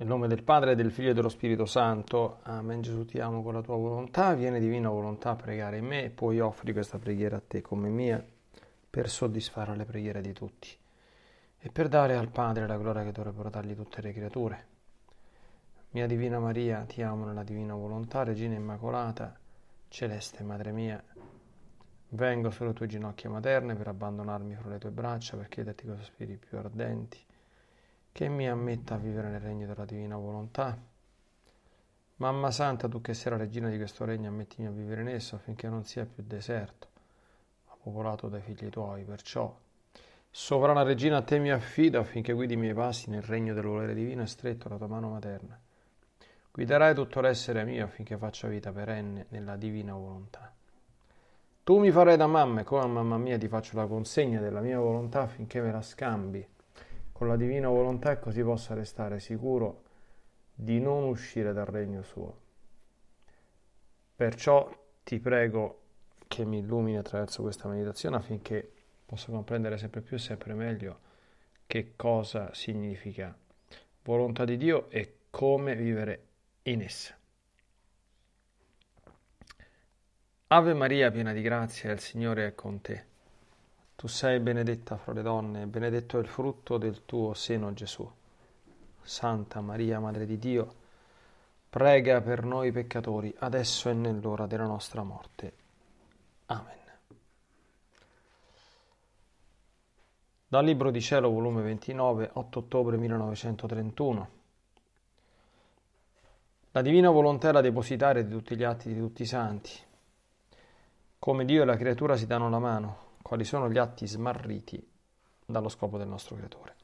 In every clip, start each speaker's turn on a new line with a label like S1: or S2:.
S1: Nel nome del Padre, del Figlio e dello Spirito Santo. Amen. Gesù ti amo con la tua volontà. Viene divina volontà a pregare in me e poi offri questa preghiera a te come mia per soddisfare le preghiere di tutti e per dare al Padre la gloria che dovrebbero dargli tutte le creature. Mia Divina Maria, ti amo nella Divina Volontà, Regina Immacolata, Celeste Madre mia, vengo sulle tue ginocchia materne per abbandonarmi fra le tue braccia, per chiederti cosa spiri più ardenti che mi ammetta a vivere nel regno della divina volontà. Mamma Santa, tu che sei la regina di questo regno, ammettimi a vivere in esso affinché non sia più deserto, ma popolato dai figli tuoi. Perciò, sovrana regina, a te mi affido affinché guidi i miei passi nel regno del volere divino e stretto la tua mano materna. Guiderai tutto l'essere mio affinché faccia vita perenne nella divina volontà. Tu mi farai da mamma e come a mamma mia ti faccio la consegna della mia volontà affinché me la scambi con la divina volontà e così possa restare sicuro di non uscire dal regno suo. Perciò ti prego che mi illumini attraverso questa meditazione affinché possa comprendere sempre più e sempre meglio che cosa significa volontà di Dio e come vivere in essa. Ave Maria, piena di grazia, il Signore è con te. Tu sei benedetta fra le donne, e benedetto è il frutto del tuo seno, Gesù. Santa Maria, Madre di Dio, prega per noi peccatori, adesso e nell'ora della nostra morte. Amen. Dal Libro di Cielo, volume 29, 8 ottobre 1931. La divina volontà è la depositaria di tutti gli atti di tutti i santi. Come Dio e la creatura si danno la mano quali sono gli atti smarriti dallo scopo del nostro creatore.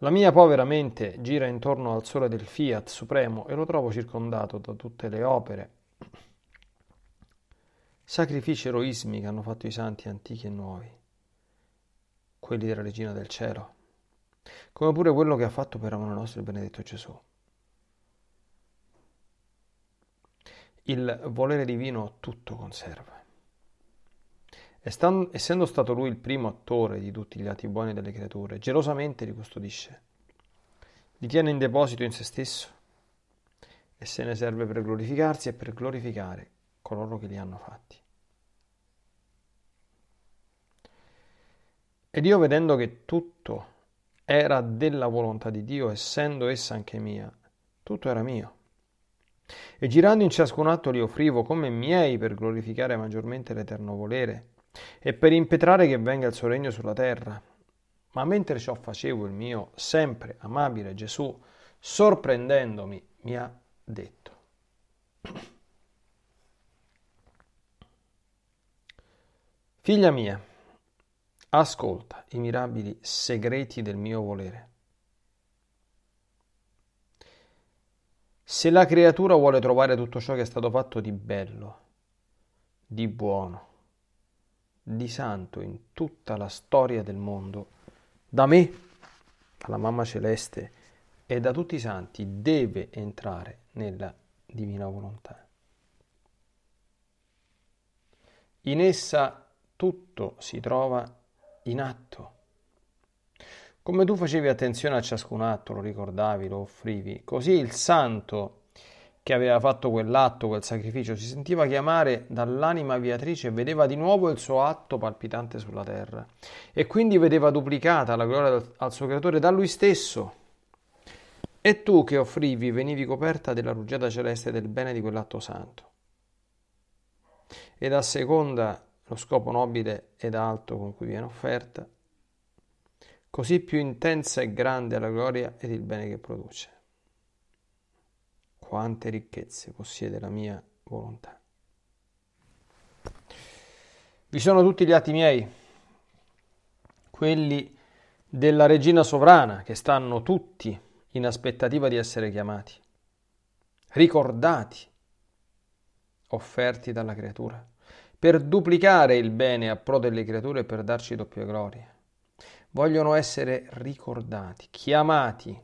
S1: La mia povera mente gira intorno al sole del Fiat supremo e lo trovo circondato da tutte le opere, sacrifici eroismi che hanno fatto i santi antichi e nuovi, quelli della regina del cielo, come pure quello che ha fatto per amore nostro il benedetto Gesù. il volere divino tutto conserva. Essendo stato lui il primo attore di tutti gli atti buoni delle creature, gelosamente li custodisce, li tiene in deposito in se stesso e se ne serve per glorificarsi e per glorificare coloro che li hanno fatti. Ed io vedendo che tutto era della volontà di Dio, essendo essa anche mia, tutto era mio e girando in ciascun atto li offrivo come miei per glorificare maggiormente l'eterno volere e per impetrare che venga il suo regno sulla terra. Ma mentre ciò facevo, il mio sempre amabile Gesù, sorprendendomi, mi ha detto. Figlia mia, ascolta i mirabili segreti del mio volere Se la creatura vuole trovare tutto ciò che è stato fatto di bello, di buono, di santo in tutta la storia del mondo, da me, alla Mamma Celeste e da tutti i santi, deve entrare nella divina volontà. In essa tutto si trova in atto come tu facevi attenzione a ciascun atto, lo ricordavi, lo offrivi, così il santo che aveva fatto quell'atto, quel sacrificio, si sentiva chiamare dall'anima viatrice e vedeva di nuovo il suo atto palpitante sulla terra e quindi vedeva duplicata la gloria al suo creatore da lui stesso. E tu che offrivi venivi coperta della rugiada celeste del bene di quell'atto santo. Ed a seconda lo scopo nobile ed alto con cui viene offerta, così più intensa e grande è la gloria ed il bene che produce. Quante ricchezze possiede la mia volontà. Vi sono tutti gli atti miei, quelli della regina sovrana, che stanno tutti in aspettativa di essere chiamati, ricordati, offerti dalla creatura, per duplicare il bene a pro delle creature e per darci doppia gloria vogliono essere ricordati, chiamati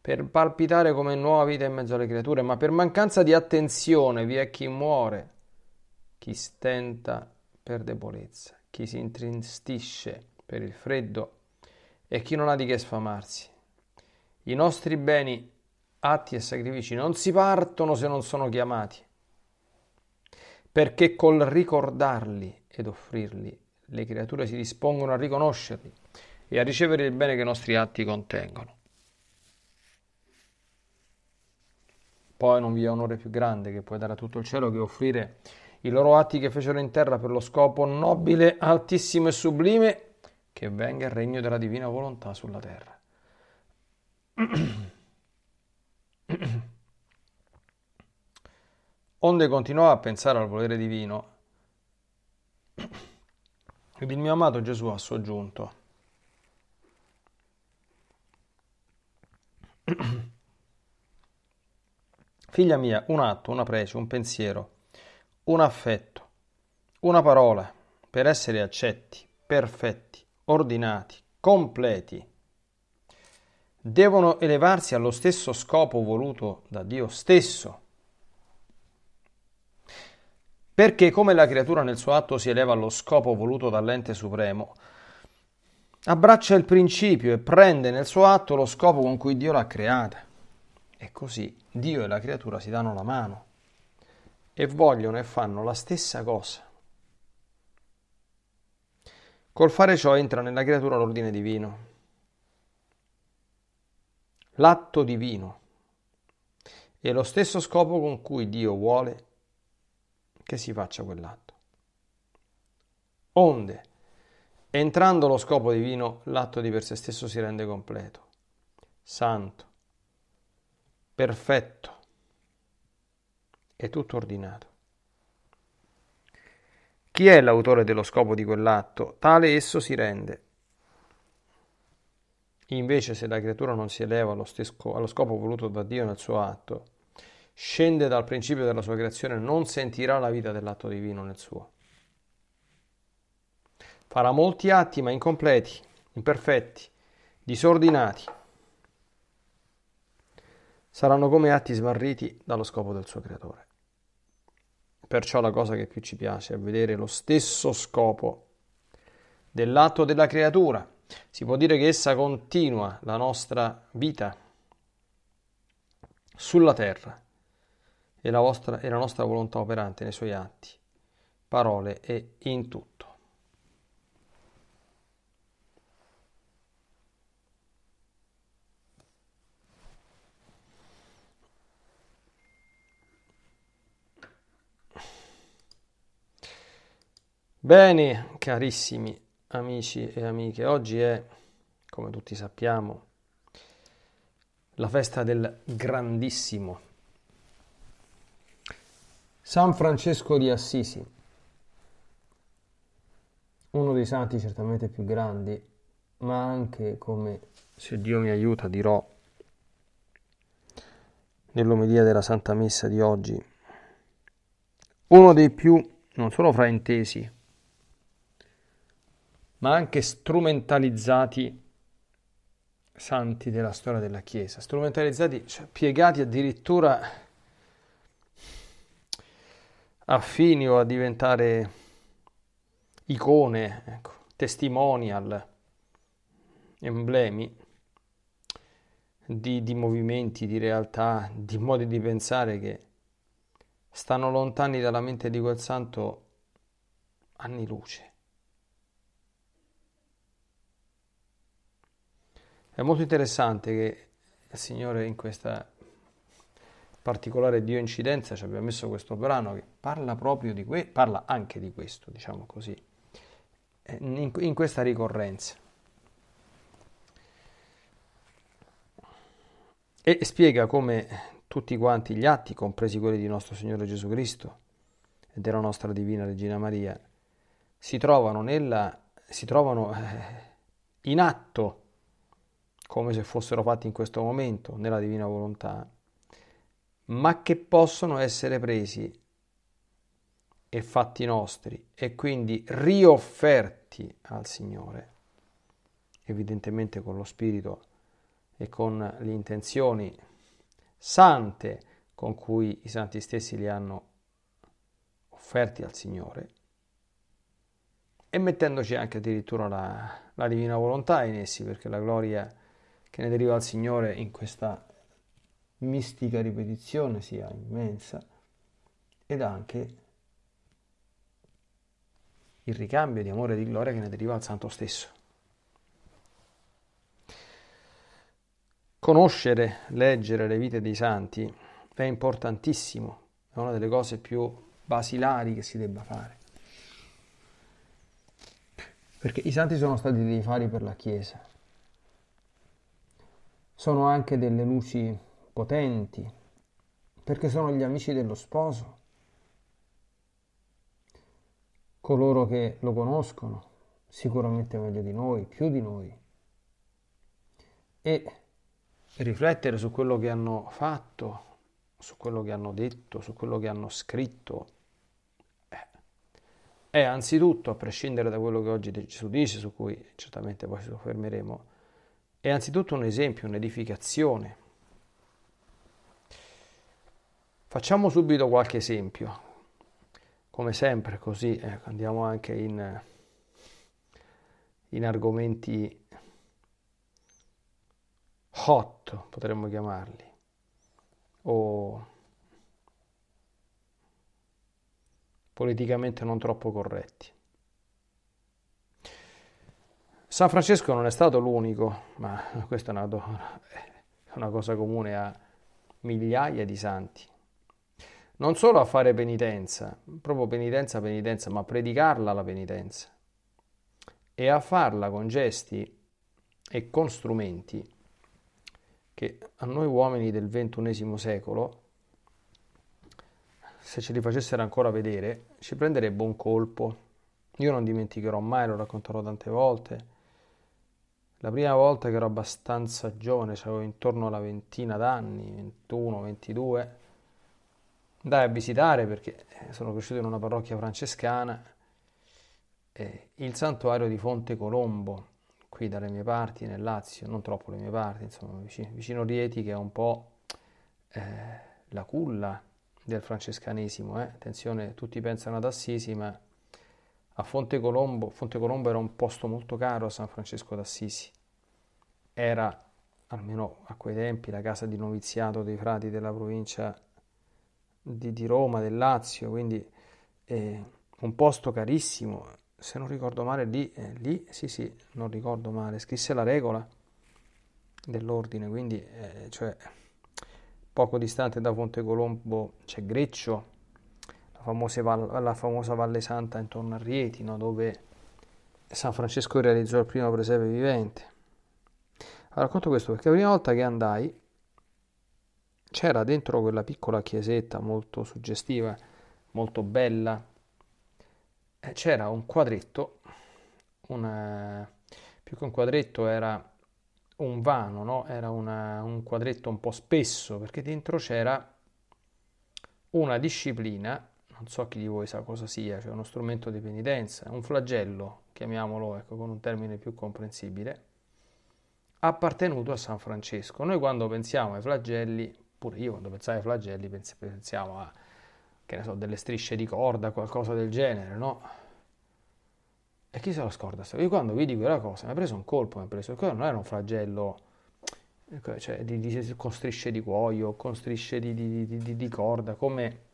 S1: per palpitare come nuova vita in mezzo alle creature, ma per mancanza di attenzione vi è chi muore, chi stenta per debolezza, chi si intristisce per il freddo e chi non ha di che sfamarsi. I nostri beni, atti e sacrifici non si partono se non sono chiamati, perché col ricordarli ed offrirli le creature si dispongono a riconoscerli e a ricevere il bene che i nostri atti contengono. Poi non vi è onore più grande che puoi dare a tutto il cielo che offrire i loro atti che fecero in terra per lo scopo nobile, altissimo e sublime, che venga il regno della divina volontà sulla terra. Onde continuò a pensare al volere divino ed il mio amato Gesù ha soggiunto. Figlia mia, un atto, una prece, un pensiero, un affetto, una parola, per essere accetti, perfetti, ordinati, completi, devono elevarsi allo stesso scopo voluto da Dio stesso. Perché come la creatura nel suo atto si eleva allo scopo voluto dall'ente supremo, Abbraccia il principio e prende nel suo atto lo scopo con cui Dio l'ha creata. E così Dio e la creatura si danno la mano e vogliono e fanno la stessa cosa. Col fare ciò entra nella creatura l'ordine divino, l'atto divino e lo stesso scopo con cui Dio vuole che si faccia quell'atto. Onde Entrando lo scopo divino, l'atto di per sé stesso si rende completo, santo, perfetto, è tutto ordinato. Chi è l'autore dello scopo di quell'atto? Tale esso si rende. Invece se la creatura non si eleva allo, stesco, allo scopo voluto da Dio nel suo atto, scende dal principio della sua creazione, non sentirà la vita dell'atto divino nel suo. Farà molti atti ma incompleti, imperfetti, disordinati. Saranno come atti smarriti dallo scopo del suo creatore. Perciò la cosa che più ci piace è vedere lo stesso scopo dell'atto della creatura. Si può dire che essa continua la nostra vita sulla terra e la, vostra, e la nostra volontà operante nei suoi atti, parole e in tutto. Bene, carissimi amici e amiche, oggi è, come tutti sappiamo, la festa del grandissimo San Francesco di Assisi, uno dei santi certamente più grandi, ma anche come, se Dio mi aiuta, dirò nell'omelia della Santa Messa di oggi, uno dei più non solo fraintesi, ma anche strumentalizzati santi della storia della Chiesa, strumentalizzati, cioè piegati addirittura a fini o a diventare icone, ecco, testimonial, emblemi di, di movimenti, di realtà, di modi di pensare che stanno lontani dalla mente di quel santo anni luce. È molto interessante che il Signore in questa particolare Dio incidenza ci abbia messo questo brano che parla proprio di questo, parla anche di questo, diciamo così, eh, in, in questa ricorrenza. E spiega come tutti quanti gli atti, compresi quelli di nostro Signore Gesù Cristo e della nostra Divina Regina Maria, si trovano, nella, si trovano eh, in atto come se fossero fatti in questo momento nella divina volontà, ma che possono essere presi e fatti nostri e quindi riofferti al Signore, evidentemente con lo spirito e con le intenzioni sante con cui i santi stessi li hanno offerti al Signore e mettendoci anche addirittura la, la divina volontà in essi perché la gloria è che ne deriva al Signore in questa mistica ripetizione sia immensa ed anche il ricambio di amore e di gloria che ne deriva al Santo stesso. Conoscere, leggere le vite dei santi è importantissimo, è una delle cose più basilari che si debba fare. Perché i santi sono stati dei fari per la Chiesa, sono anche delle luci potenti, perché sono gli amici dello sposo, coloro che lo conoscono, sicuramente meglio di noi, più di noi. E riflettere su quello che hanno fatto, su quello che hanno detto, su quello che hanno scritto, eh, è anzitutto, a prescindere da quello che oggi Gesù dice, su cui certamente poi ci soffermeremo, è anzitutto un esempio, un'edificazione. Facciamo subito qualche esempio, come sempre, così eh, andiamo anche in, in argomenti hot, potremmo chiamarli, o politicamente non troppo corretti. San Francesco non è stato l'unico, ma questa è una, una cosa comune a migliaia di santi. Non solo a fare penitenza, proprio penitenza, penitenza, ma a predicarla la penitenza e a farla con gesti e con strumenti che a noi uomini del XXI secolo, se ce li facessero ancora vedere, ci prenderebbe un colpo. Io non dimenticherò mai, lo racconterò tante volte la prima volta che ero abbastanza giovane, avevo intorno alla ventina d'anni, 21, 22, andai a visitare perché eh, sono cresciuto in una parrocchia francescana, eh, il santuario di Fonte Colombo, qui dalle mie parti, nel Lazio, non troppo le mie parti, insomma, vicino, vicino Rieti che è un po' eh, la culla del francescanesimo. Eh. Attenzione, tutti pensano ad Assisi, ma a Fonte Colombo. Fonte Colombo era un posto molto caro a San Francesco d'Assisi. Era, almeno a quei tempi, la casa di noviziato dei frati della provincia di, di Roma, del Lazio, quindi eh, un posto carissimo. Se non ricordo male, lì, eh, lì, sì, sì, non ricordo male, scrisse la regola dell'ordine, quindi, eh, cioè, poco distante da Fonte Colombo c'è Greccio, la, la famosa Valle Santa intorno a Rietino, dove San Francesco realizzò il primo presepe vivente. Allora, racconto questo perché la prima volta che andai c'era dentro quella piccola chiesetta molto suggestiva, molto bella, c'era un quadretto, una, più che un quadretto era un vano, no? era una, un quadretto un po' spesso perché dentro c'era una disciplina non so chi di voi sa cosa sia, cioè uno strumento di penitenza, un flagello, chiamiamolo ecco, con un termine più comprensibile, appartenuto a San Francesco. Noi quando pensiamo ai flagelli, pure io quando pensavo ai flagelli pensiamo a, che ne so, delle strisce di corda, qualcosa del genere, no? E chi se lo scorda? Io quando vidi quella cosa mi ha preso un colpo, mi ha preso, quello non era un flagello ecco, cioè, di, di, con strisce di cuoio, con strisce di, di corda, come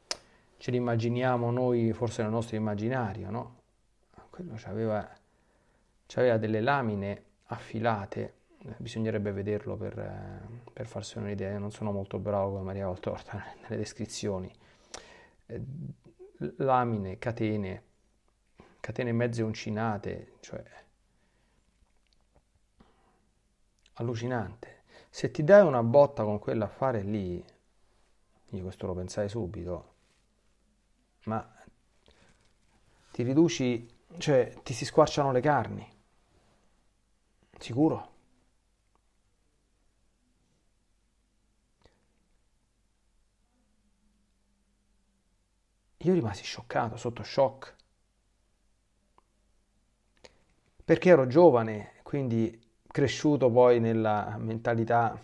S1: ce li immaginiamo noi, forse nel nostro immaginario, no? Quello aveva delle lamine affilate, bisognerebbe vederlo per, per farsi un'idea, Io non sono molto bravo con Maria Valtorta nelle descrizioni. Eh, lamine, catene, catene mezze uncinate, cioè allucinante. Se ti dai una botta con quell'affare lì, io questo lo pensai subito, ma ti riduci, cioè ti si squarciano le carni. Sicuro? Io rimasi scioccato, sotto shock. Perché ero giovane, quindi cresciuto poi nella mentalità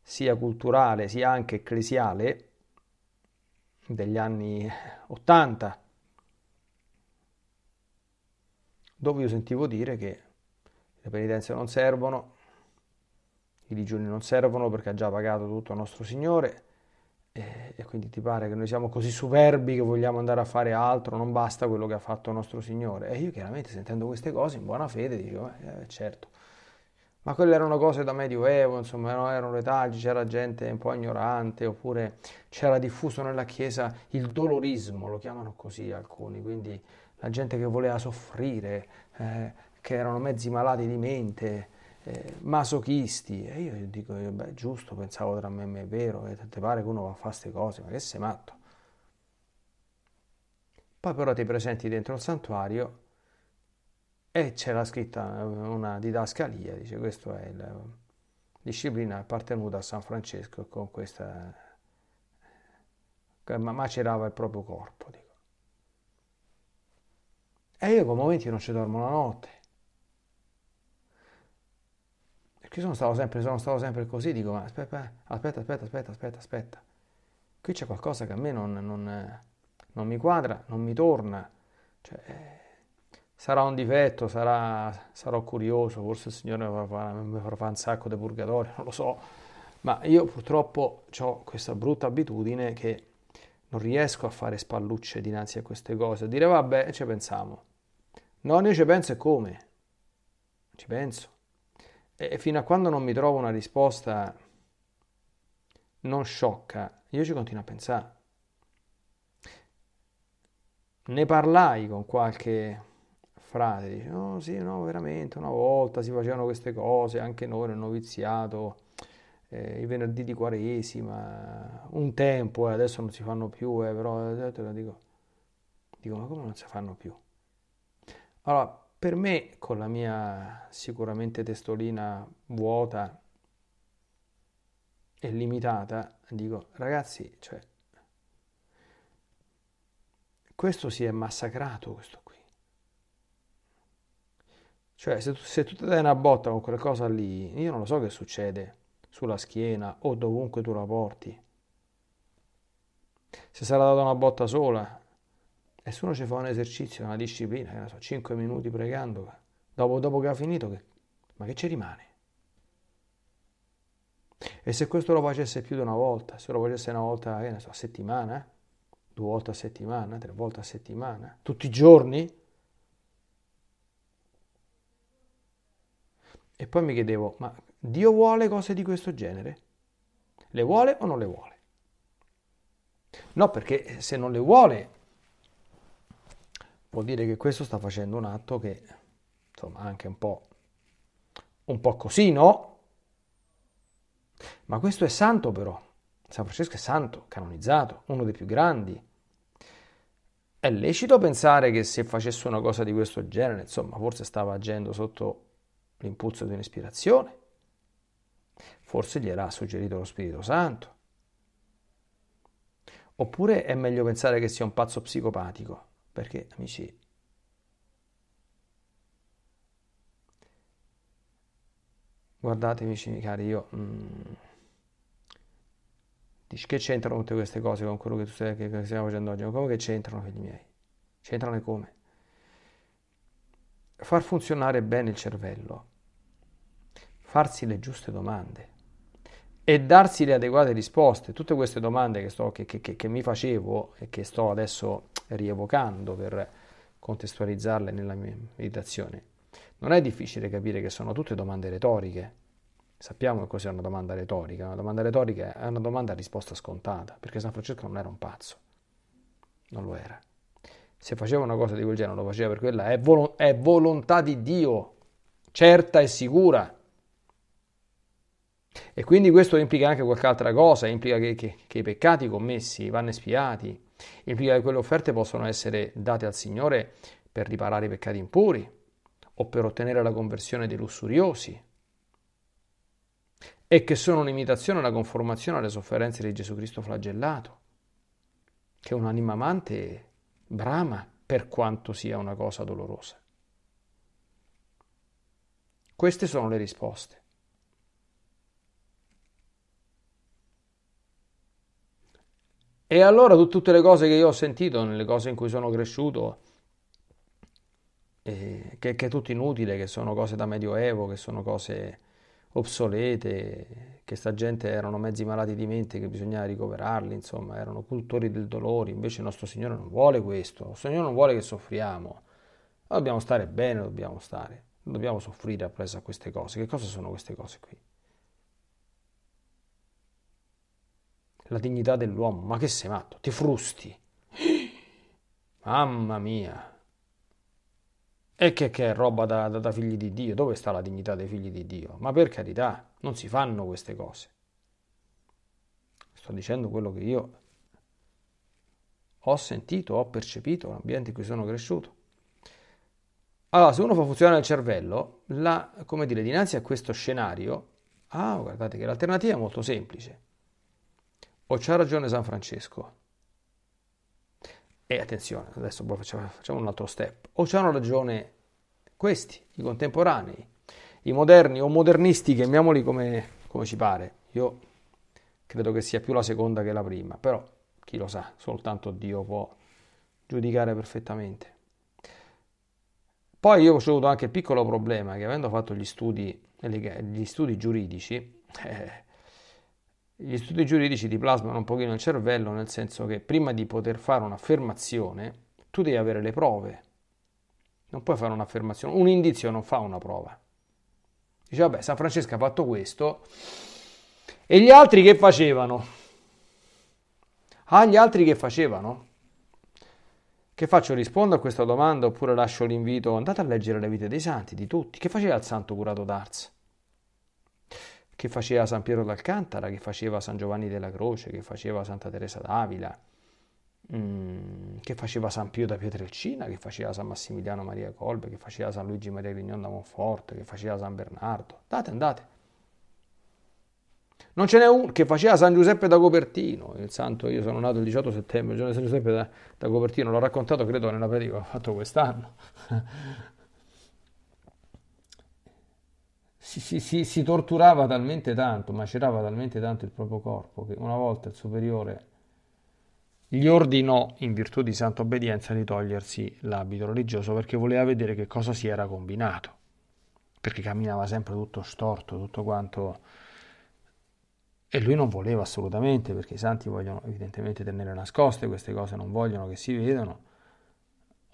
S1: sia culturale sia anche ecclesiale, degli anni 80, dove io sentivo dire che le penitenze non servono, i digiuni non servono perché ha già pagato tutto il nostro Signore e, e, quindi ti pare che noi siamo così superbi che vogliamo andare a fare altro, non basta quello che ha fatto il nostro Signore. E io chiaramente sentendo queste cose in buona fede dico, eh, certo, ma quelle erano cose da medioevo, insomma, erano, erano retaggi, c'era gente un po' ignorante, oppure c'era diffuso nella Chiesa il dolorismo, lo chiamano così alcuni, quindi la gente che voleva soffrire, eh, che erano mezzi malati di mente, eh, masochisti. E io dico, beh, giusto, pensavo tra me e me, è vero, e eh, te pare che uno va a fare queste cose, ma che sei matto? Poi però ti presenti dentro il santuario e c'era scritta eh, una didascalia, dice questa è la eh, disciplina appartenuta a San Francesco con questa che eh, macerava il proprio corpo. Dico. E io con momenti non ci dormo la notte. Perché sono stato sempre, sono stato sempre così, dico ma aspetta, aspetta, aspetta, aspetta, aspetta, aspetta. Qui c'è qualcosa che a me non, non, non mi quadra, non mi torna. Cioè, sarà un difetto, sarà, sarò curioso, forse il Signore mi farà, mi farà un sacco di purgatorio, non lo so, ma io purtroppo ho questa brutta abitudine che non riesco a fare spallucce dinanzi a queste cose, a dire vabbè, ci pensiamo. No, io ci penso e come? Ci penso. E fino a quando non mi trovo una risposta non sciocca, io ci continuo a pensare. Ne parlai con qualche frate, dice, no, sì, no, veramente, una volta si facevano queste cose, anche noi nel noviziato, eh, i venerdì di Quaresima, un tempo, eh, adesso non si fanno più, eh, però eh, te lo dico, dico, ma come non si fanno più? Allora, per me, con la mia sicuramente testolina vuota e limitata, dico, ragazzi, cioè, questo si è massacrato, questo cioè, se tu, se tu ti dai una botta con qualcosa lì, io non lo so che succede sulla schiena o dovunque tu la porti. Se sarà data una botta sola, nessuno ci fa un esercizio, una disciplina, so, 5 minuti pregando, dopo, dopo che ha finito, che, ma che ci rimane? E se questo lo facesse più di una volta, se lo facesse una volta, so, a settimana, due volte a settimana, tre volte a settimana, tutti i giorni, E poi mi chiedevo, ma Dio vuole cose di questo genere? Le vuole o non le vuole? No, perché eh, se non le vuole, vuol dire che questo sta facendo un atto che, insomma, anche un po', un po' così, no? Ma questo è santo però. San Francesco è santo, canonizzato, uno dei più grandi. È lecito pensare che se facesse una cosa di questo genere, insomma, forse stava agendo sotto l'impulso di un'ispirazione. Forse gliel'ha suggerito lo Spirito Santo. Oppure è meglio pensare che sia un pazzo psicopatico, perché amici, guardate amici miei cari, io... Mm, dici che c'entrano tutte queste cose con quello che, tu stai, che stiamo facendo oggi? Come che c'entrano, figli miei? C'entrano e come? Far funzionare bene il cervello farsi le giuste domande e darsi le adeguate risposte. Tutte queste domande che, sto, che, che, che mi facevo e che sto adesso rievocando per contestualizzarle nella mia meditazione, non è difficile capire che sono tutte domande retoriche. Sappiamo che cos'è una domanda retorica. Una domanda retorica è una domanda a risposta scontata, perché San Francesco non era un pazzo. Non lo era. Se faceva una cosa di quel genere, lo faceva per quella, è, vol- è volontà di Dio, certa e sicura. E quindi questo implica anche qualche altra cosa, implica che, che, che i peccati commessi vanno espiati, implica che quelle offerte possono essere date al Signore per riparare i peccati impuri o per ottenere la conversione dei lussuriosi e che sono un'imitazione e una conformazione alle sofferenze di Gesù Cristo flagellato, che un'anima amante brama per quanto sia una cosa dolorosa. Queste sono le risposte. E allora tu, tutte le cose che io ho sentito, nelle cose in cui sono cresciuto, eh, che, che, è tutto inutile, che sono cose da medioevo, che sono cose obsolete, che sta gente erano mezzi malati di mente, che bisognava ricoverarli, insomma, erano cultori del dolore, invece il nostro Signore non vuole questo, il nostro Signore non vuole che soffriamo, ma dobbiamo stare bene, dobbiamo stare, non dobbiamo soffrire appresso a queste cose. Che cosa sono queste cose qui? la dignità dell'uomo. Ma che sei matto? Ti frusti. Mamma mia. E che, che è roba da, da, da, figli di Dio? Dove sta la dignità dei figli di Dio? Ma per carità, non si fanno queste cose. Sto dicendo quello che io ho sentito, ho percepito, l'ambiente in cui sono cresciuto. Allora, se uno fa funzionare il cervello, la, come dire, dinanzi a questo scenario, ah, guardate che l'alternativa è molto semplice o oh, c'ha ragione San Francesco? E attenzione, adesso facciamo, un altro step. O oh, c'hanno ragione questi, i contemporanei, i moderni o modernisti, chiamiamoli come, come ci pare. Io credo che sia più la seconda che la prima, però chi lo sa, soltanto Dio può giudicare perfettamente. Poi io ho avuto anche il piccolo problema che avendo fatto gli studi, gli studi giuridici, eh, gli studi giuridici ti plasmano un pochino il cervello, nel senso che prima di poter fare un'affermazione, tu devi avere le prove. Non puoi fare un'affermazione, un indizio non fa una prova. Dice, vabbè, San Francesco ha fatto questo. E gli altri che facevano? Ah, gli altri che facevano? Che faccio? Rispondo a questa domanda oppure lascio l'invito? Andate a leggere le vite dei santi, di tutti. Che faceva il santo curato d'Ars? che faceva San Piero d'Alcantara, che faceva San Giovanni della Croce, che faceva Santa Teresa d'Avila, mm, che faceva San Pio da Pietrelcina, che faceva San Massimiliano Maria Colbe, che faceva San Luigi Maria Grignon da Monforte, che faceva San Bernardo. Date, andate. Non ce n'è uno che faceva San Giuseppe da Copertino, il santo, io sono nato il 18 settembre, il giorno di San Giuseppe da, da Copertino, l'ho raccontato credo nella predica che ho fatto quest'anno. si, si, si, si torturava talmente tanto, macerava talmente tanto il proprio corpo che una volta il superiore gli ordinò, in virtù di santa obbedienza, di togliersi l'abito religioso perché voleva vedere che cosa si era combinato. Perché camminava sempre tutto storto, tutto quanto. E lui non voleva assolutamente, perché i santi vogliono evidentemente tenere nascoste queste cose, non vogliono che si vedano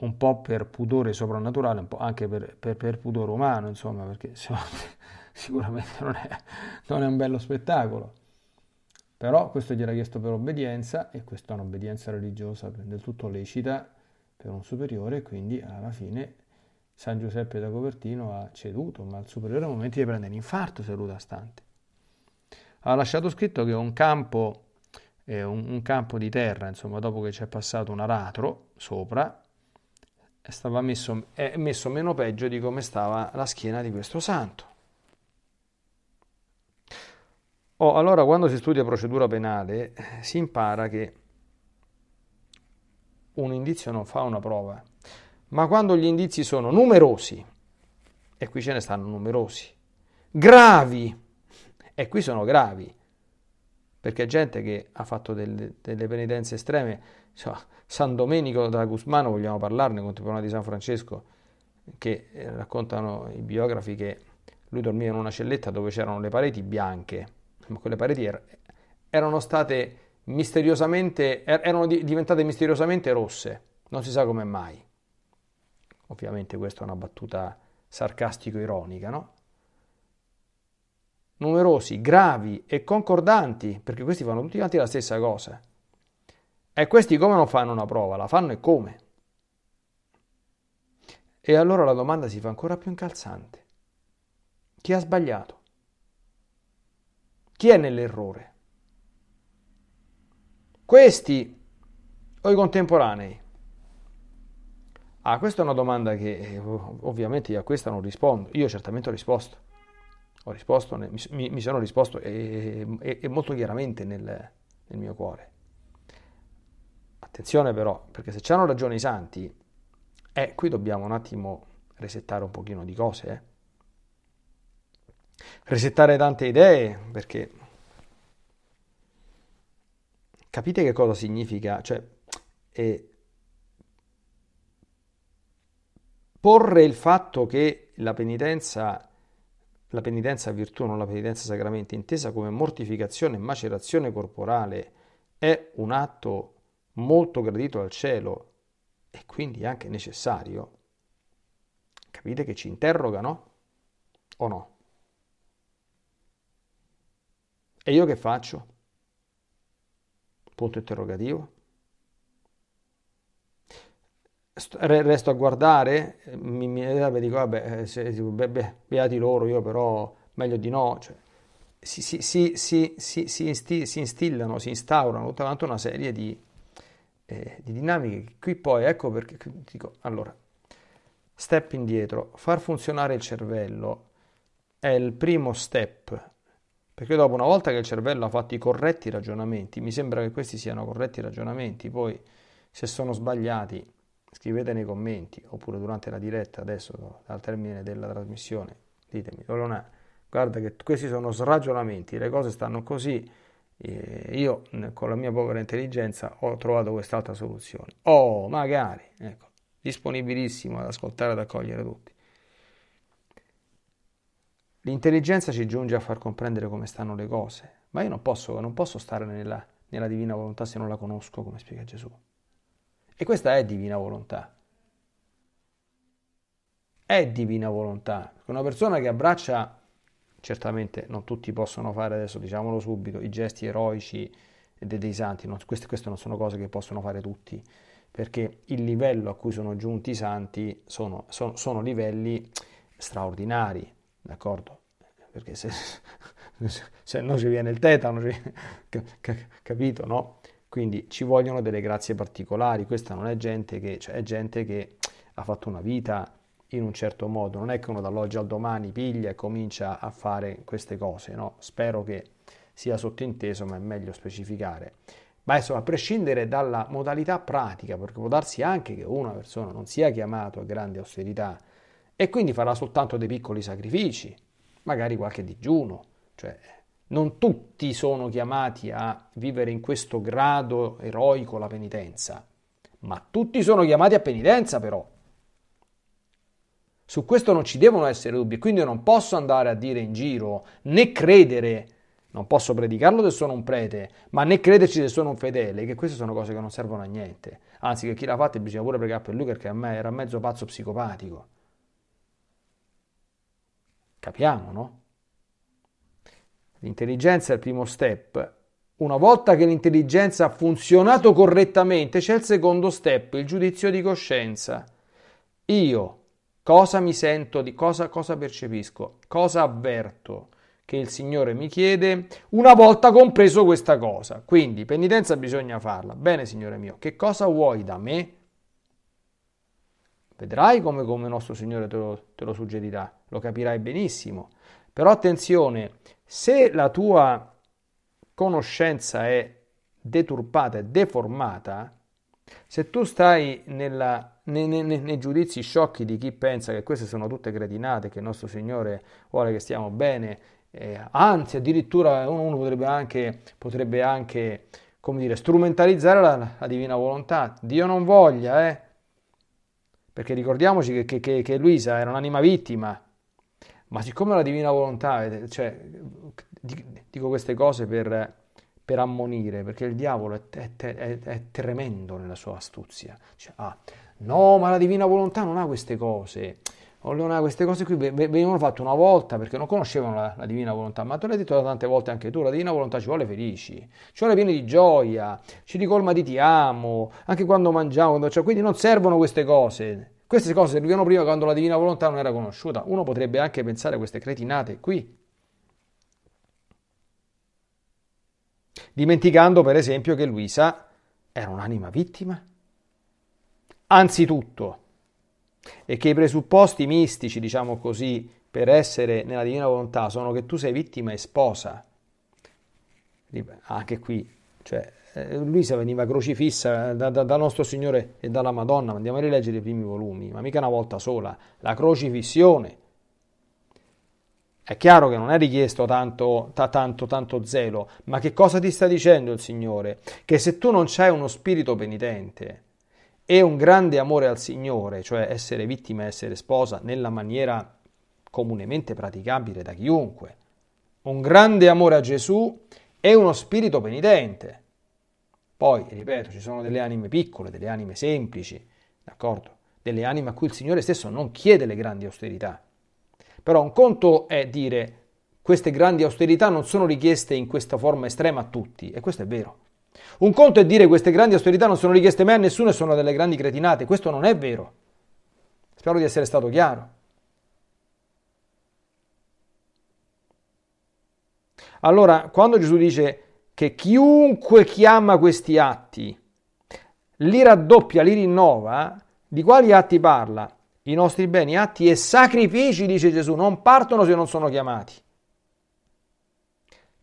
S1: un po' per pudore soprannaturale, un po' anche per, per, per pudore umano, insomma, perché sicuramente non è, non è, un bello spettacolo. Però questo gli era chiesto per obbedienza e questa è un'obbedienza religiosa del tutto lecita per un superiore, quindi alla fine San Giuseppe da Copertino ha ceduto, ma il superiore a momenti gli prende l'infarto seduta stante. Ha lasciato scritto che un campo, eh, un, un campo di terra, insomma, dopo che c'è passato un aratro sopra, stava messo, è messo meno peggio di come stava la schiena di questo santo. Oh, allora quando si studia procedura penale si impara che un indizio non fa una prova, ma quando gli indizi sono numerosi, e qui ce ne stanno numerosi, gravi, e qui sono gravi, perché gente che ha fatto delle, delle penitenze estreme, cioè, San Domenico da Guzmano vogliamo parlarne, contemporaneo di San Francesco, che eh, raccontano i biografi che lui dormiva in una celletta dove c'erano le pareti bianche, ma quelle pareti er- erano state misteriosamente, er- erano di- diventate misteriosamente rosse, non si sa come mai. Ovviamente questa è una battuta sarcastico-ironica, no? numerosi, gravi e concordanti, perché questi fanno tutti quanti la stessa cosa. E questi come non fanno una prova? La fanno e come? E allora la domanda si fa ancora più incalzante. Chi ha sbagliato? Chi è nell'errore? Questi o i contemporanei? Ah, questa è una domanda che eh, ovviamente a questa non rispondo. Io certamente ho risposto ho risposto, mi, mi sono risposto e, e, e molto chiaramente nel, nel mio cuore. Attenzione però, perché se c'hanno ragione i santi, eh, qui dobbiamo un attimo resettare un pochino di cose, eh. Resettare tante idee, perché capite che cosa significa, cioè, eh, porre il fatto che la penitenza la penitenza virtù, non la penitenza sacramento, intesa come mortificazione e macerazione corporale, è un atto molto gradito al cielo e quindi anche necessario. Capite che ci interrogano o no? E io che faccio? Punto interrogativo resto a guardare, eh, mi, mi eh, dico, vabbè, eh, se, be, be, beati loro, io però meglio di no. Cioè, si, si, si, si, instillano, si instaurano tutta una serie di, eh, di, dinamiche. Qui poi, ecco perché dico, allora, step indietro, far funzionare il cervello è il primo step, perché dopo una volta che il cervello ha fatto i corretti ragionamenti, mi sembra che questi siano corretti ragionamenti, poi se sono sbagliati scrivete nei commenti oppure durante la diretta adesso al termine della trasmissione ditemi Lolonà guarda che questi sono sragionamenti le cose stanno così io con la mia povera intelligenza ho trovato quest'altra soluzione oh magari ecco disponibilissimo ad ascoltare e ad accogliere tutti l'intelligenza ci giunge a far comprendere come stanno le cose ma io non posso, non posso stare nella, nella divina volontà se non la conosco come spiega Gesù e questa è divina volontà. È divina volontà. Una persona che abbraccia, certamente non tutti possono fare adesso, diciamolo subito, i gesti eroici dei, dei santi, non, queste, queste non sono cose che possono fare tutti, perché il livello a cui sono giunti i santi sono, sono, sono livelli straordinari, d'accordo? Perché se, se no ci viene il tetano, capito, no? Quindi ci vogliono delle grazie particolari, questa non è gente che, cioè è gente che ha fatto una vita in un certo modo, non è che uno dall'oggi al domani piglia e comincia a fare queste cose, no? Spero che sia sottinteso, ma è meglio specificare. Ma insomma, a prescindere dalla modalità pratica, perché può darsi anche che una persona non sia chiamata a grande austerità e quindi farà soltanto dei piccoli sacrifici, magari qualche digiuno, cioè non tutti sono chiamati a vivere in questo grado eroico la penitenza, ma tutti sono chiamati a penitenza però. Su questo non ci devono essere dubbi, quindi io non posso andare a dire in giro né credere, non posso predicarlo se sono un prete, ma né crederci se sono un fedele, che queste sono cose che non servono a niente. Anzi, che chi l'ha fatta bisogna pure pregare per lui perché a me era mezzo pazzo psicopatico. Capiamo, no? L'intelligenza è il primo step. Una volta che l'intelligenza ha funzionato correttamente, c'è il secondo step, il giudizio di coscienza. Io cosa mi sento, di cosa, cosa percepisco, cosa avverto che il Signore mi chiede una volta compreso questa cosa. Quindi penitenza bisogna farla. Bene, Signore mio, che cosa vuoi da me? Vedrai come, il nostro Signore te lo, te lo suggerirà, lo capirai benissimo. Però attenzione, se la tua conoscenza è deturpata e deformata, se tu stai nella, nei, nei, nei, giudizi sciocchi di chi pensa che queste sono tutte cretinate, che il nostro Signore vuole che stiamo bene, eh, anzi addirittura uno, uno potrebbe anche, potrebbe anche come dire, strumentalizzare la, la, divina volontà. Dio non voglia, eh? perché ricordiamoci che, che, che Luisa era un'anima vittima, ma siccome la divina volontà, eh, cioè, dico queste cose per, per ammonire, perché il diavolo è, è, è, è tremendo nella sua astuzia. Cioè, ah, no, ma la divina volontà non ha queste cose. ha queste cose qui venivano fatte una volta perché non conoscevano la, la divina volontà, ma te l'hai detto tante volte anche tu, la divina volontà ci vuole felici, ci vuole pieni di gioia, ci ricolma di ti amo, anche quando mangiamo, quando... Cioè, quindi non servono queste cose, queste cose servivano prima quando la divina volontà non era conosciuta. Uno potrebbe anche pensare a queste cretinate qui. Dimenticando, per esempio, che Luisa era un'anima vittima. Anzitutto, e che i presupposti mistici, diciamo così, per essere nella divina volontà sono che tu sei vittima e sposa. Anche qui, cioè, eh, Luisa veniva crocifissa da, da, da, Nostro Signore e dalla Madonna, andiamo a rileggere i primi volumi, ma mica una volta sola, la crocifissione. È chiaro che non è richiesto tanto, ta, tanto, tanto zelo, ma che cosa ti sta dicendo il Signore? Che se tu non c'hai uno spirito penitente e un grande amore al Signore, cioè essere vittima e essere sposa nella maniera comunemente praticabile da chiunque, un grande amore a Gesù e uno spirito penitente poi, ripeto, ci sono delle anime piccole, delle anime semplici, d'accordo? Delle anime a cui il Signore stesso non chiede le grandi austerità. Però un conto è dire queste grandi austerità non sono richieste in questa forma estrema a tutti, e questo è vero. Un conto è dire queste grandi austerità non sono richieste mai a nessuno e sono delle grandi cretinate, questo non è vero. Spero di essere stato chiaro. Allora, quando Gesù dice che chiunque chiama questi atti li raddoppia, li rinnova, di quali atti parla? I nostri beni, atti e sacrifici, dice Gesù, non partono se non sono chiamati.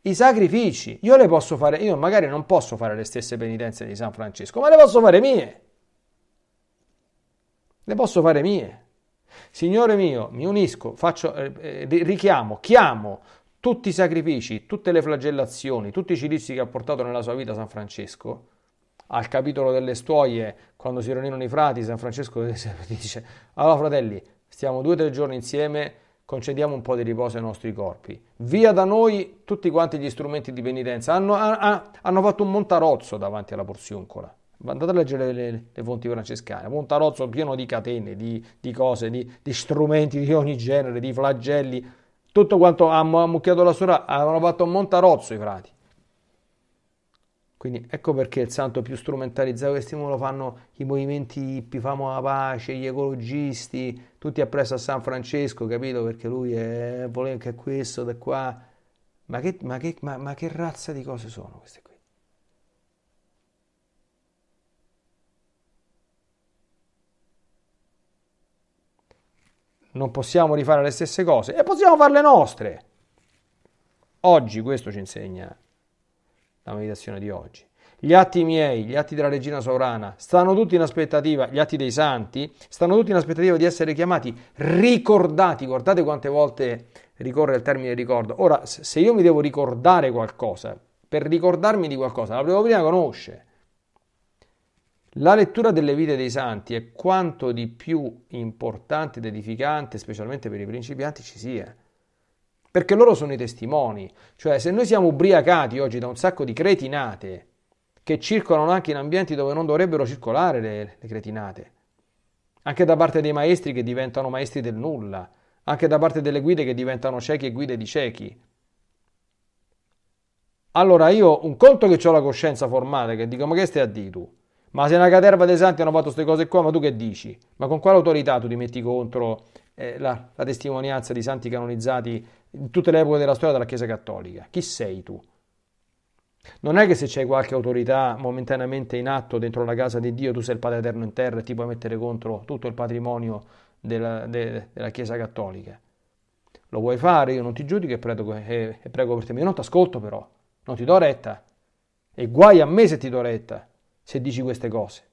S1: I sacrifici, io le posso fare, io magari non posso fare le stesse penitenze di San Francesco, ma le posso fare mie. Le posso fare mie. Signore mio, mi unisco, faccio, eh, eh richiamo, chiamo tutti i sacrifici, tutte le flagellazioni, tutti i cilizi che ha portato nella sua vita San Francesco, al capitolo delle stuoie, quando si riunirono i frati, San Francesco dice, allora fratelli, stiamo due o tre giorni insieme, concediamo un po' di riposo ai nostri corpi. Via da noi tutti quanti gli strumenti di penitenza. Hanno, ha, hanno fatto un montarozzo davanti alla porzioncola. Andate a leggere le, le fonti francescane. Montarozzo pieno di catene, di, di cose, di, di strumenti di ogni genere, di flagelli tutto quanto ha ammucchiato la sura, avevano fatto un montarozzo i frati. Quindi ecco perché il santo più strumentalizzato questi stiamo lo fanno i movimenti hippie, famo la pace, gli ecologisti, tutti appresso a San Francesco, capito? Perché lui è, voleva che questo, da qua. Ma che, ma, che, ma, ma che razza di cose sono queste qui? non possiamo rifare le stesse cose e possiamo farle nostre. Oggi questo ci insegna la meditazione di oggi. Gli atti miei, gli atti della regina sovrana, stanno tutti in aspettativa, gli atti dei santi, stanno tutti in aspettativa di essere chiamati ricordati. Guardate quante volte ricorre il termine ricordo. Ora, se io mi devo ricordare qualcosa, per ricordarmi di qualcosa, la prima prima conosce. La lettura delle vite dei santi è quanto di più importante ed edificante, specialmente per i principianti, ci sia. Perché loro sono i testimoni. Cioè, se noi siamo ubriacati oggi da un sacco di cretinate, che circolano anche in ambienti dove non dovrebbero circolare le, le cretinate, anche da parte dei maestri che diventano maestri del nulla, anche da parte delle guide che diventano ciechi e guide di ciechi, allora io un conto che ho la coscienza formata, che dico ma che stai a dire tu? Ma se una caterva dei santi hanno fatto queste cose qua, ma tu che dici? Ma con quale autorità tu ti metti contro eh, la, la, testimonianza di santi canonizzati in tutte le epoche della storia della Chiesa Cattolica? Chi sei tu? Non è che se c'è qualche autorità momentaneamente in atto dentro la casa di Dio, tu sei il Padre Eterno in terra e ti puoi mettere contro tutto il patrimonio della, de, della Chiesa Cattolica. Lo vuoi fare, io non ti giudico e prego, e, e prego per te. Io non ti ascolto però, non ti do retta. E guai a me se ti do retta se dici queste cose.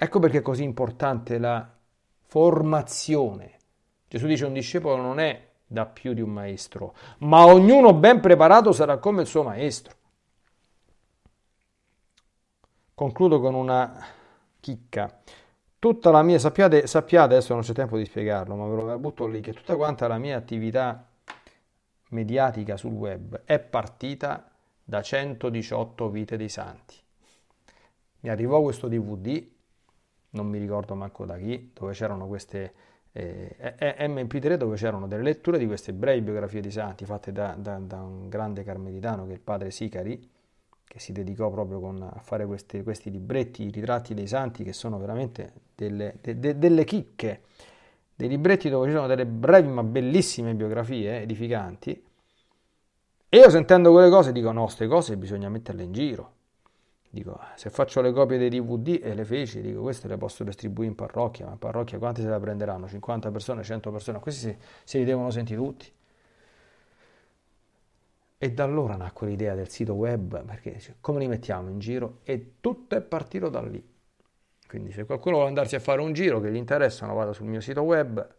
S1: Ecco perché è così importante la formazione. Gesù dice un discepolo non è da più di un maestro, ma ognuno ben preparato sarà come il suo maestro. Concludo con una chicca. Tutta la mia, sappiate, sappiate adesso non c'è tempo di spiegarlo, ma ve lo butto lì, che tutta quanta la mia attività mediatica sul web è partita da 118 vite dei santi. Mi arrivò questo DVD, non mi ricordo manco da chi, dove c'erano queste eh, MP3 dove c'erano delle letture di queste brevi biografie di santi fatte da, da, da un grande carmelitano che è il padre Sicari, che si dedicò proprio con, a fare questi, questi libretti, i ritratti dei santi, che sono veramente delle, de, de, delle, chicche, dei libretti dove ci sono delle brevi ma bellissime biografie edificanti, e io sentendo quelle cose dico, no, queste cose bisogna metterle in giro. Dico, se faccio le copie dei DVD e le feci, dico, queste le posso distribuire in parrocchia, ma in parrocchia quanti se la prenderanno? 50 persone, 100 persone? Questi se, se li devono sentire tutti. E da allora nacque l'idea del sito web, perché dice, come li mettiamo in giro? E tutto è partito da lì. Quindi se qualcuno vuole andarsi a fare un giro che gli interessa, vada sul mio sito web,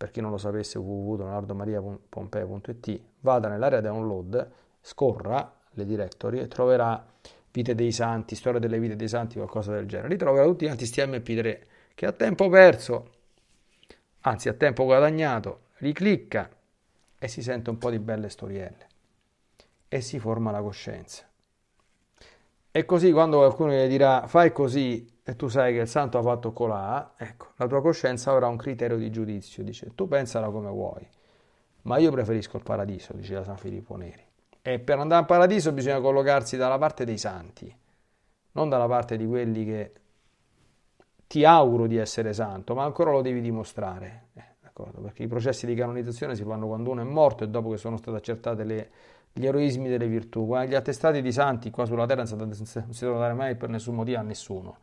S1: per chi non lo sapesse www.leonardomariapompeo.it, vada nell'area download, scorra le directory e troverà vite dei santi, storia delle vite dei santi, qualcosa del genere. Lì troverà tutti gli altri mp 3 che a tempo perso, anzi a tempo guadagnato, riclicca e si sente un po' di belle storielle e si forma la coscienza. E così quando qualcuno gli dirà fai così e tu sai che il santo ha fatto colà, ecco, la tua coscienza avrà un criterio di giudizio, dice tu pensala come vuoi, ma io preferisco il paradiso, diceva San Filippo Neri. E per andare al paradiso bisogna collocarsi dalla parte dei santi, non dalla parte di quelli che ti auguro di essere santo, ma ancora lo devi dimostrare. Eh, perché i processi di canonizzazione si fanno quando uno è morto e dopo che sono state accertate le, gli eroismi delle virtù. Gli attestati di santi qua sulla terra non si devono dare mai per nessun motivo a nessuno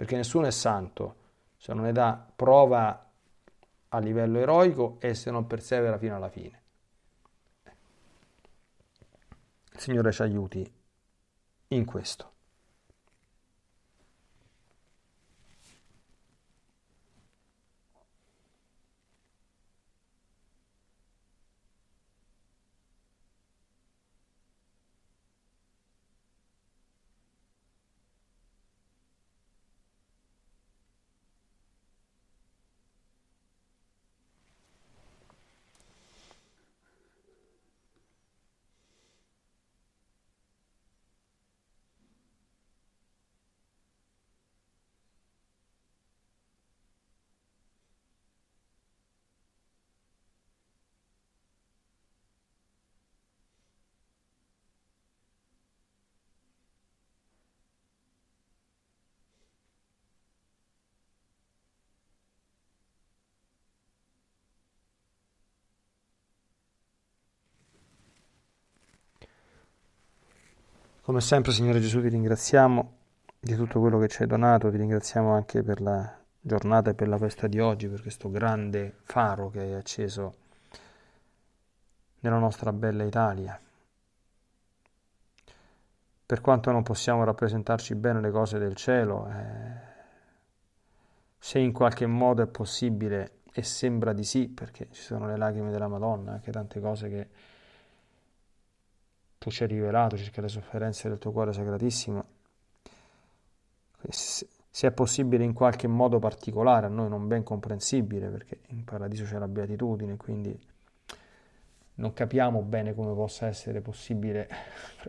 S1: perché nessuno è santo se non ne dà prova a livello eroico e se non persevera fino alla fine. Il Signore ci aiuti in questo. Come sempre, Signore Gesù, ti ringraziamo di tutto quello che ci hai donato, ti ringraziamo anche per la giornata e per la festa di oggi, per questo grande faro che hai acceso nella nostra bella Italia. Per quanto non possiamo rappresentarci bene le cose del cielo, eh, se in qualche modo è possibile, e sembra di sì, perché ci sono le lacrime della Madonna, anche tante cose che tu ci hai rivelato circa le sofferenze del tuo cuore sacratissimo, se è possibile in qualche modo particolare, a noi non ben comprensibile, perché in paradiso c'è la beatitudine, quindi non capiamo bene come possa essere possibile, in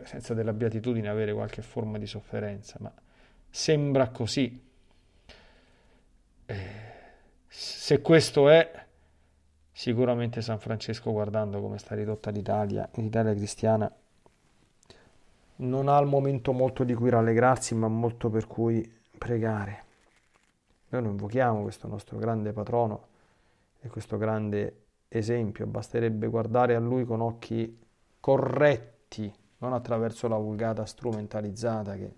S1: presenza della beatitudine, avere qualche forma di sofferenza, ma sembra così. Eh, se questo è, sicuramente San Francesco, guardando come sta ridotta l'Italia, l'Italia cristiana, non ha al momento molto di cui rallegrarsi, ma molto per cui pregare. Noi non invochiamo questo nostro grande patrono e questo grande esempio, basterebbe guardare a lui con occhi corretti, non attraverso la vulgata strumentalizzata che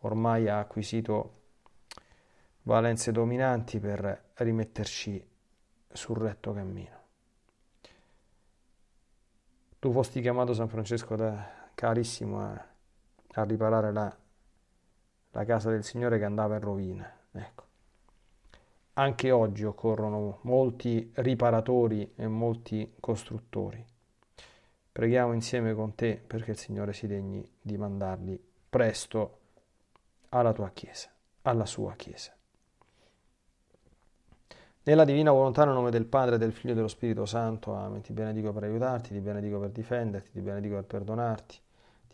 S1: ormai ha acquisito valenze dominanti per rimetterci sul retto cammino. Tu fosti chiamato San Francesco da, carissimo a, eh, a riparare la, la, casa del Signore che andava in rovina. Ecco. Anche oggi occorrono molti riparatori e molti costruttori. Preghiamo insieme con te perché il Signore si degni di mandarli presto alla tua Chiesa, alla sua Chiesa. Nella divina volontà, nel nome del Padre, del Figlio e dello Spirito Santo, amen. Ti benedico per aiutarti, ti benedico per difenderti, ti benedico per perdonarti